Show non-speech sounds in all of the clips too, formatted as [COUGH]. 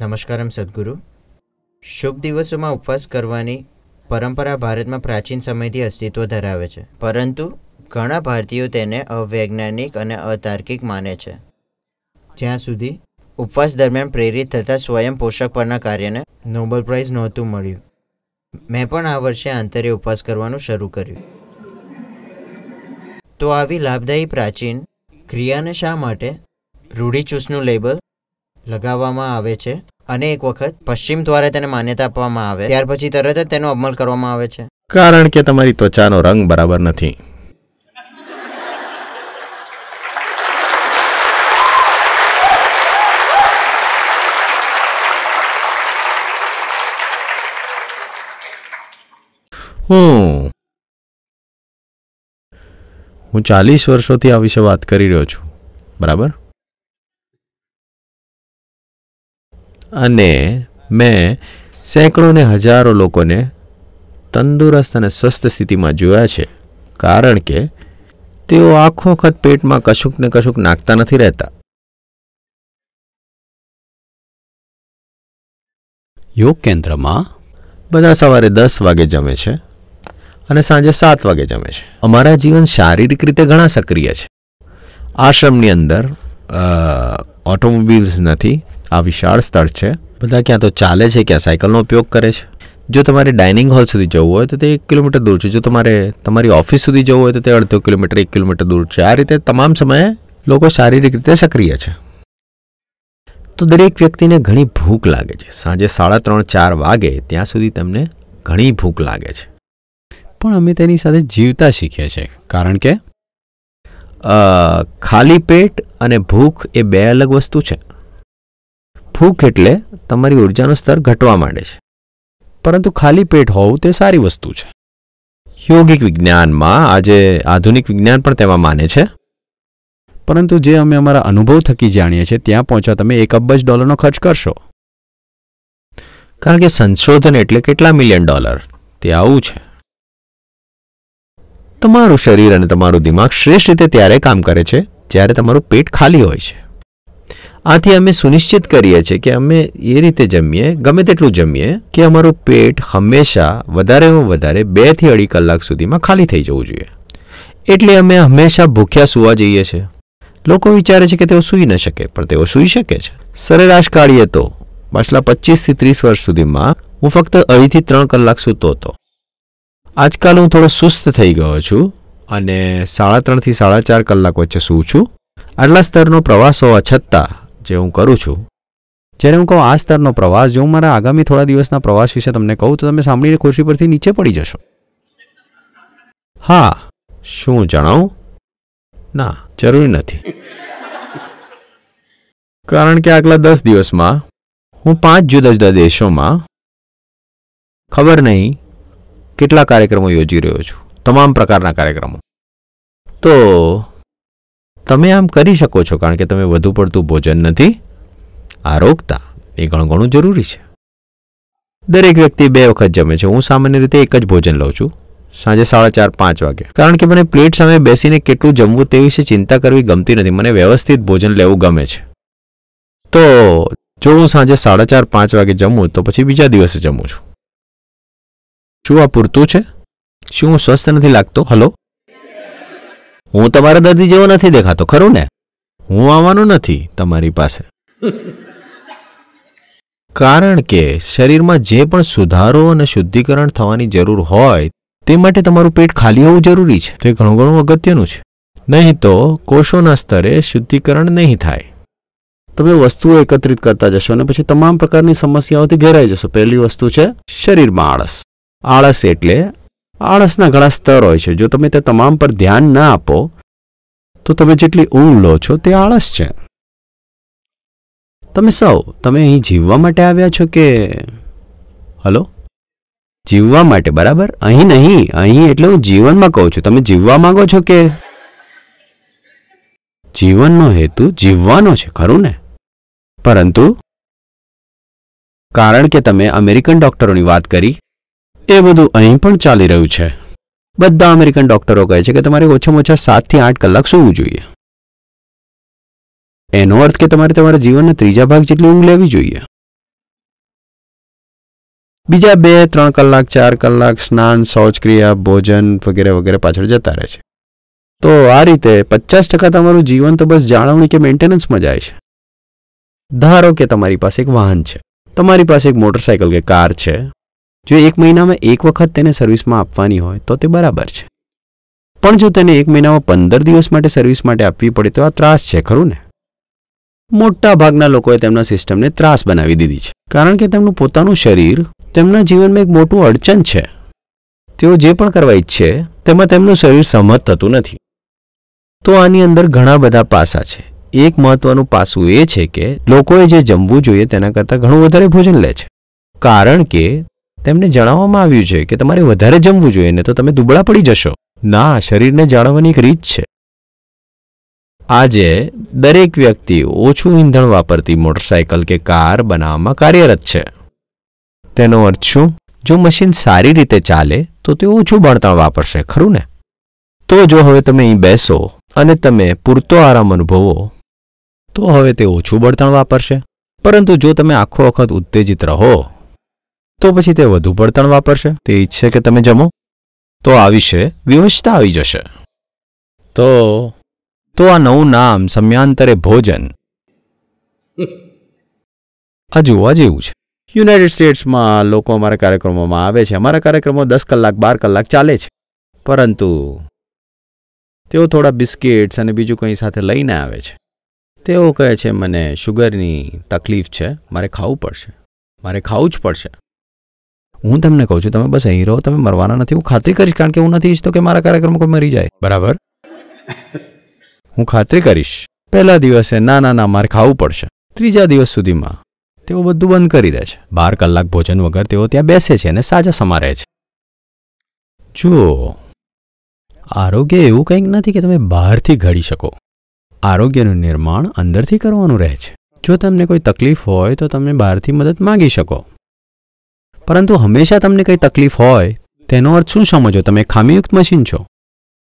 નમસ્કારમ સદગુરુ શુભ દિવસોમાં ઉપવાસ કરવાની પરંપરા ભારતમાં પ્રાચીન સમયથી અસ્તિત્વ ધરાવે છે પરંતુ ઘણા ભારતીયો તેને અવૈજ્ઞાનિક અને અતાર્કિક માને છે જ્યાં સુધી ઉપવાસ દરમિયાન પ્રેરિત થતા સ્વયં પોષક પરના કાર્યને નોબલ પ્રાઇઝ નહોતું મળ્યું મેં પણ આ વર્ષે આંતરે ઉપવાસ કરવાનું શરૂ કર્યું તો આવી લાભદાયી પ્રાચીન ક્રિયાને શા માટે રૂઢિચુસ્તનું લેબલ લગાવવામાં આવે છે અને એક વખત પશ્ચિમ દ્વારા તેને માન્યતા આપવામાં આવે ત્યાર પછી તરત જ તેનો અમલ કરવામાં આવે છે કારણ કે તમારી ત્વચાનો રંગ બરાબર નથી હું હું ચાલીસ વર્ષોથી આ વિશે વાત કરી રહ્યો છું બરાબર અને મેં સેંકડો ને હજારો લોકોને તંદુરસ્ત અને સ્વસ્થ સ્થિતિમાં જોયા છે કારણ કે તેઓ આખો વખત પેટમાં કશુંક ને કશુંક નાખતા નથી રહેતા યોગ કેન્દ્રમાં બધા સવારે દસ વાગે જમે છે અને સાંજે સાત વાગે જમે છે અમારા જીવન શારીરિક રીતે ઘણા સક્રિય છે આશ્રમની અંદર ઓટોમોબિલ્સ નથી આ વિશાળ સ્થળ છે બધા ક્યાં તો ચાલે છે ક્યાં સાયકલનો ઉપયોગ કરે છે જો તમારે ડાઇનિંગ હોલ સુધી જવું હોય તો તે એક કિલોમીટર દૂર છે જો તમારે તમારી ઓફિસ સુધી જવું હોય તો તે અડધો કિલોમીટર એક કિલોમીટર દૂર છે આ રીતે તમામ સમયે લોકો શારીરિક રીતે સક્રિય છે તો દરેક વ્યક્તિને ઘણી ભૂખ લાગે છે સાંજે સાડા ત્રણ ચાર વાગે ત્યાં સુધી તમને ઘણી ભૂખ લાગે છે પણ અમે તેની સાથે જીવતા શીખીએ છીએ કારણ કે ખાલી પેટ અને ભૂખ એ બે અલગ વસ્તુ છે ભૂખ એટલે તમારી ઉર્જાનું સ્તર ઘટવા માંડે છે પરંતુ ખાલી પેટ હોવું તે સારી વસ્તુ છે યોગિક વિજ્ઞાનમાં આજે આધુનિક વિજ્ઞાન પણ તેમાં માને છે પરંતુ જે અમે અમારા અનુભવ થકી જાણીએ છીએ ત્યાં પહોંચવા તમે એક અબજ ડોલરનો ખર્ચ કરશો કારણ કે સંશોધન એટલે કેટલા મિલિયન ડોલર તે આવું છે તમારું શરીર અને તમારું દિમાગ શ્રેષ્ઠ રીતે ત્યારે કામ કરે છે જ્યારે તમારું પેટ ખાલી હોય છે આથી અમે સુનિશ્ચિત કરીએ છીએ કે અમે એ રીતે જમીએ ગમે તેટલું જમીએ કે અમારું પેટ હંમેશા વધારેમાં વધારે બેથી અઢી કલાક સુધીમાં ખાલી થઈ જવું જોઈએ એટલે અમે હંમેશા ભૂખ્યા સૂવા જઈએ છીએ લોકો વિચારે છે કે તેઓ સૂઈ ન શકે પણ તેઓ સૂઈ શકે છે સરેરાશ કાઢીએ તો પાછલા પચીસથી ત્રીસ વર્ષ સુધીમાં હું ફક્ત અઢીથી ત્રણ કલાક સૂતો હતો આજકાલ હું થોડો સુસ્ત થઈ ગયો છું અને સાડા ત્રણથી સાડા ચાર કલાક વચ્ચે સૂ છું આટલા સ્તરનો પ્રવાસ હોવા છતાં જે હું કરું છું જ્યારે હું કહું આ સ્તરનો પ્રવાસ જો હું મારા આગામી થોડા દિવસના પ્રવાસ વિશે તમને કહું તો તમે સાંભળીને ખુરશી પરથી નીચે પડી જશો હા શું જણાવું ના જરૂરી નથી કારણ કે આગલા દસ દિવસમાં હું પાંચ જુદા જુદા દેશોમાં ખબર નહીં કેટલા કાર્યક્રમો યોજી રહ્યો છું તમામ પ્રકારના કાર્યક્રમો તો તમે આમ કરી શકો છો કારણ કે તમે વધુ પડતું ભોજન નથી આરોગતા એ ઘણું ઘણું જરૂરી છે દરેક વ્યક્તિ બે વખત જમે છે હું સામાન્ય રીતે એક જ ભોજન લઉં છું સાંજે સાડા ચાર પાંચ વાગે કારણ કે મને પ્લેટ સામે બેસીને કેટલું જમવું તે વિશે ચિંતા કરવી ગમતી નથી મને વ્યવસ્થિત ભોજન લેવું ગમે છે તો જો હું સાંજે સાડા ચાર પાંચ વાગે જમું તો પછી બીજા દિવસે જમું છું શું આ પૂરતું છે શું હું સ્વસ્થ નથી લાગતો હલો હું તમારા દર્દી જેવો નથી દેખાતો ખરું ને હું આવવાનો નથી તમારી પાસે કારણ કે શરીરમાં જે પણ સુધારો અને શુદ્ધિકરણ થવાની જરૂર હોય તે માટે તમારું પેટ ખાલી હોવું જરૂરી છે તે ઘણું ઘણું અગત્યનું છે નહીં તો કોષોના સ્તરે શુદ્ધિકરણ નહીં થાય તમે વસ્તુઓ એકત્રિત કરતા જશો અને પછી તમામ પ્રકારની સમસ્યાઓથી ઘેરાઈ જશો પહેલી વસ્તુ છે શરીરમાં આળસ આળસ એટલે આળસના ઘણા સ્તર હોય છે જો તમે તે તમામ પર ધ્યાન ના આપો તો તમે જેટલી ઊંઘ લો છો તે આળસ છે તમે સૌ તમે અહીં જીવવા માટે આવ્યા છો કે હલો જીવવા માટે બરાબર અહીં નહીં અહીં એટલે હું જીવનમાં કહું છું તમે જીવવા માંગો છો કે જીવનનો હેતુ જીવવાનો છે ખરું ને પરંતુ કારણ કે તમે અમેરિકન ડોક્ટરોની વાત કરી એ બધું અહીં પણ ચાલી રહ્યું છે બધા અમેરિકન ડોક્ટરો કહે છે કે તમારે ઓછામાં ઓછા સાતથી આઠ કલાક સૂવું જોઈએ એનો અર્થ કે તમારે તમારા જીવનના ત્રીજા ભાગ જેટલી ઊંઘ લેવી જોઈએ બીજા બે ત્રણ કલાક ચાર કલાક સ્નાન શૌચક્રિયા ભોજન વગેરે વગેરે પાછળ જતા રહે છે તો આ રીતે પચાસ ટકા તમારું જીવન તો બસ જાળવણી કે મેન્ટેનન્સમાં જાય છે ધારો કે તમારી પાસે એક વાહન છે તમારી પાસે એક મોટરસાયકલ કે કાર છે જો એક મહિનામાં એક વખત તેને સર્વિસમાં આપવાની હોય તો તે બરાબર છે પણ જો તેને એક મહિનામાં પંદર દિવસ માટે સર્વિસ માટે આપવી પડે તો આ ત્રાસ છે ખરું ને મોટા ભાગના લોકોએ તેમના સિસ્ટમને ત્રાસ બનાવી દીધી છે કારણ કે તેમનું પોતાનું શરીર તેમના જીવનમાં એક મોટું અડચણ છે તેઓ જે પણ કરવા ઈચ્છે તેમાં તેમનું શરીર સહમત થતું નથી તો આની અંદર ઘણા બધા પાસા છે એક મહત્વનું પાસું એ છે કે લોકોએ જે જમવું જોઈએ તેના કરતાં ઘણું વધારે ભોજન લે છે કારણ કે તેમને જણાવવામાં આવ્યું છે કે તમારે વધારે જમવું જોઈએ ને તો તમે દુબળા પડી જશો ના શરીરને જાળવવાની એક રીત છે આજે દરેક વ્યક્તિ ઓછું ઈંધણ વાપરતી મોટરસાયકલ કે કાર બનાવવામાં કાર્યરત છે તેનો અર્થ શું જો મશીન સારી રીતે ચાલે તો તે ઓછું બળતણ વાપરશે ખરું ને તો જો હવે તમે અહીં બેસો અને તમે પૂરતો આરામ અનુભવો તો હવે તે ઓછું બળતણ વાપરશે પરંતુ જો તમે આખો વખત ઉત્તેજિત રહો તો પછી તે વધુ પડતણ વાપરશે તે ઈચ્છે કે તમે જમો તો આ વિશે વિવશતા આવી જશે તો તો આ નવું નામ સમયાંતરે ભોજન [LAUGHS] આ જોવા જેવું છે યુનાઇટેડ સ્ટેટ્સમાં લોકો અમારા કાર્યક્રમોમાં આવે છે અમારા કાર્યક્રમો દસ કલાક બાર કલાક ચાલે છે પરંતુ તેઓ થોડા બિસ્કિટ્સ અને બીજું કંઈ સાથે લઈને આવે છે તેઓ કહે છે મને શુગરની તકલીફ છે મારે ખાવું પડશે મારે ખાવું જ પડશે હું તમને કહું છું તમે બસ અહીં હીરો તમે મરવાના નથી હું ખાતરી કરીશ કારણ કે હું નથી ઈચ્છતો કે મારા કાર્યક્રમ કોઈ મરી જાય બરાબર [LAUGHS] હું ખાતરી કરીશ પહેલા દિવસે ના ના ના મારે ખાવું પડશે ત્રીજા દિવસ સુધીમાં તેઓ બધું બંધ કરી દે છે બાર કલાક ભોજન વગર તેઓ ત્યાં બેસે છે અને સાજા સમા રહે છે જુઓ આરોગ્ય એવું કંઈક નથી કે તમે બહારથી ઘડી શકો આરોગ્યનું નિર્માણ અંદરથી કરવાનું રહે છે જો તમને કોઈ તકલીફ હોય તો તમે બહારથી મદદ માગી શકો પરંતુ હંમેશા તમને કંઈ તકલીફ હોય તેનો અર્થ શું સમજો તમે ખામીયુક્ત મશીન છો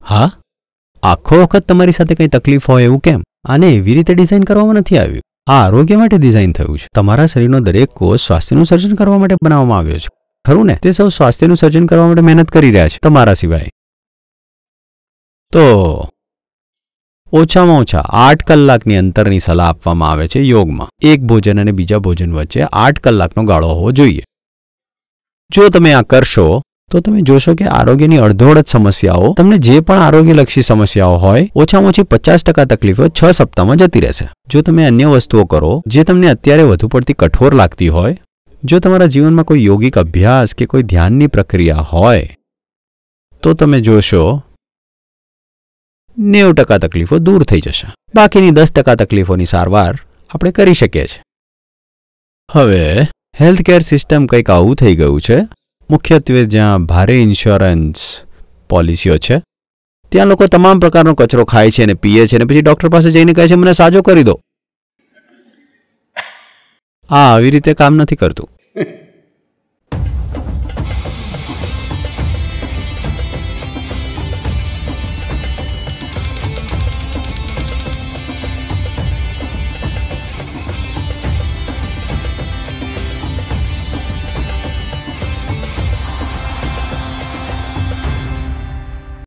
હા આખો વખત તમારી સાથે કંઈ તકલીફ હોય એવું કેમ આને એવી રીતે ડિઝાઇન કરવામાં નથી આવ્યું આ આરોગ્ય માટે ડિઝાઇન થયું છે તમારા શરીરનો દરેક કોષ સ્વાસ્થ્યનું સર્જન કરવા માટે બનાવવામાં આવ્યો છે ખરું ને તે સૌ સ્વાસ્થ્યનું સર્જન કરવા માટે મહેનત કરી રહ્યા છે તમારા સિવાય તો ઓછામાં ઓછા આઠ કલાકની અંતરની સલાહ આપવામાં આવે છે યોગમાં એક ભોજન અને બીજા ભોજન વચ્ચે આઠ કલાકનો ગાળો હોવો જોઈએ જો તમે આ કરશો તો તમે જોશો કે આરોગ્યની અડધોડ જ સમસ્યાઓ તમને જે પણ આરોગ્યલક્ષી સમસ્યાઓ હોય ઓછામાં ઓછી પચાસ ટકા તકલીફો છ સપ્તાહમાં જતી રહેશે જો તમે અન્ય વસ્તુઓ કરો જે તમને અત્યારે વધુ પડતી કઠોર લાગતી હોય જો તમારા જીવનમાં કોઈ યોગિક અભ્યાસ કે કોઈ ધ્યાનની પ્રક્રિયા હોય તો તમે જોશો નેવું ટકા તકલીફો દૂર થઈ જશે બાકીની દસ ટકા તકલીફોની સારવાર આપણે કરી શકીએ છીએ હવે હેલ્થ કેર સિસ્ટમ કંઈક આવું થઈ ગયું છે મુખ્યત્વે જ્યાં ભારે ઇન્સ્યોરન્સ પોલિસીઓ છે ત્યાં લોકો તમામ પ્રકારનો કચરો ખાય છે અને પીએ છે અને પછી ડૉક્ટર પાસે જઈને કહે છે મને સાજો કરી દો આ આવી રીતે કામ નથી કરતું